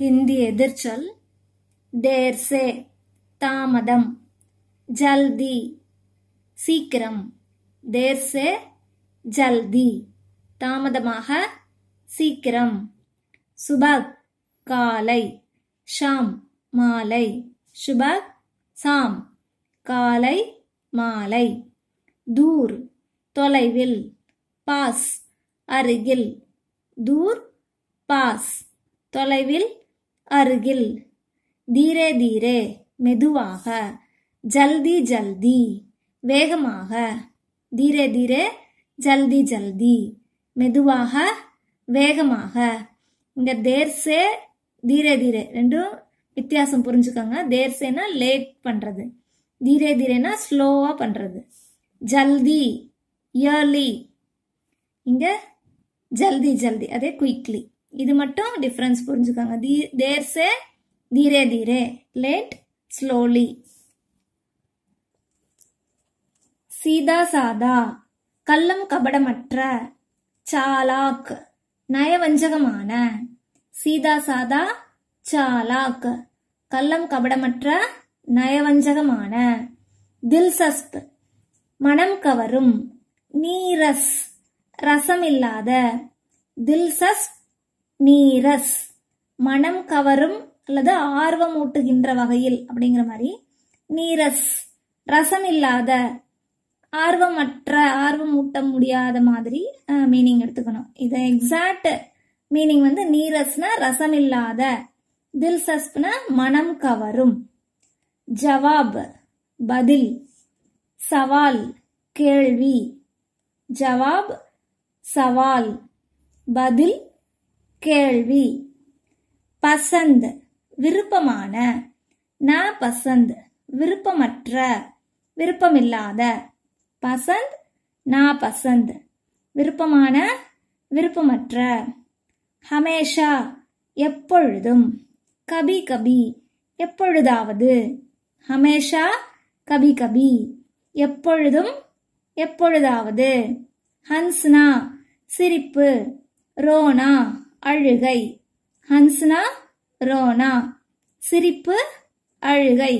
ஹிந்தி எதிர்ச்சொல் தேர்சே தாமதம் ஜல்தி சீக்கிரம் தேர்சே ஜல்தி தாமதமாக சீக்கிரம் சுபக் காலை ஷாம் மாலை சுபக் சாம் காலை மாலை தூர் தொலைவில் பாஸ் அருகில் தூர் பாஸ் தொலைவில் அருகில் தீரே தீரே மெதுவாக ஜல்தி ஜல்தி வேகமாக தீரே தீரே ஜல்தி ஜல்தி மெதுவாக வேகமாக இங்க தேர்சே தீரே தீரே ரெண்டும் வித்தியாசம் புரிஞ்சுக்கோங்க தேர்சேனா லேட் பண்றது தீரே தீரேனா ஸ்லோவா பண்றது ஜல்தி இயர்லி இங்க ஜல்தி ஜல்தி அதே குயிக்லி இது மட்டும் டிஃப்ரென்ஸ் புரிஞ்சுக்காங்க தி தேர்ஸ் ஏ தீரே தீரே லேட் ஸ்லோலி சீதா சாதா கள்ளம் கபடமற்ற சாலாக் நயவஞ்சகமான சீதா சாதா சாலாக் கள்ளம் கபடமற்ற நயவஞ்சகமான தில்சஸ்த் மனம் கவரும் நீரஸ் ரசம் இல்லாத தில்சஸ்த் நீரஸ் மனம் கவரும் அல்லது ஆர்வம் ஊட்டுகின்ற வகையில் அப்படிங்கிற மாதிரி நீரஸ் ரசம் இல்லாத ஆர்வமற்ற ஆர்வம் ஊட்ட முடியாத மாதிரி மீனிங் எடுத்துக்கணும் இது எக்ஸாக்ட் மீனிங் வந்து நீரஸ்னா ரசம் இல்லாத தில் சஸ்ப்னா மனம் கவரும் ஜவாப் பதில் சவால் கேள்வி ஜவாப் சவால் பதில் கேள்வி பசந்த் விருப்பமான ந பசந்த் விருப்பமற்ற விருப்பமில்லாத பசந்த் நா பசந்த் விருப்பமான விருப்பமற்ற ஹமேஷா எப்பொழுதும் கபி கபி எப்பொழுதாவது ஹமேஷா கபி கபி எப்பொழுதும் எப்பொழுதாவது ஹன்ஸ்னா சிரிப்பு ரோனா அழுகை ஹன்ஸ்னா ரோனா சிரிப்பு அழுகை